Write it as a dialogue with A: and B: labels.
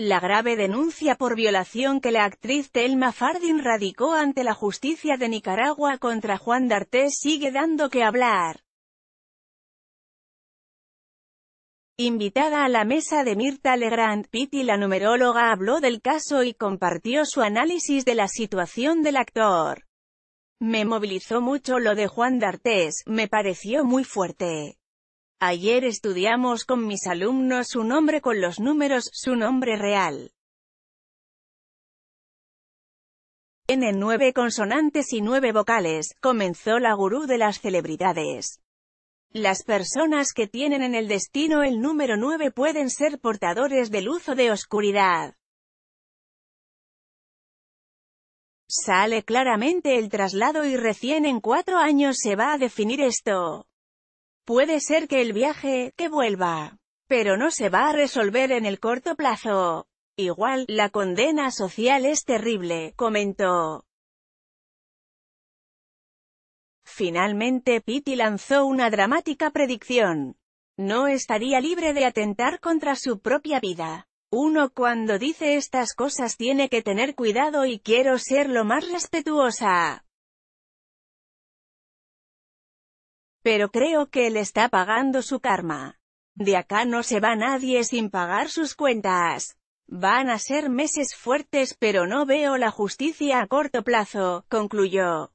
A: la grave denuncia por violación que la actriz Thelma Fardin radicó ante la justicia de Nicaragua contra Juan D'Artés sigue dando que hablar. Invitada a la mesa de Mirta Legrand Pitti la numeróloga habló del caso y compartió su análisis de la situación del actor. Me movilizó mucho lo de Juan D'Artés, me pareció muy fuerte. Ayer estudiamos con mis alumnos su nombre con los números, su nombre real. Tiene nueve consonantes y nueve vocales, comenzó la gurú de las celebridades. Las personas que tienen en el destino el número nueve pueden ser portadores de luz o de oscuridad. Sale claramente el traslado y recién en cuatro años se va a definir esto. Puede ser que el viaje, que vuelva. Pero no se va a resolver en el corto plazo. Igual, la condena social es terrible, comentó. Finalmente, Pitti lanzó una dramática predicción. No estaría libre de atentar contra su propia vida. Uno cuando dice estas cosas tiene que tener cuidado y quiero ser lo más respetuosa. Pero creo que él está pagando su karma. De acá no se va nadie sin pagar sus cuentas. Van a ser meses fuertes pero no veo la justicia a corto plazo, concluyó.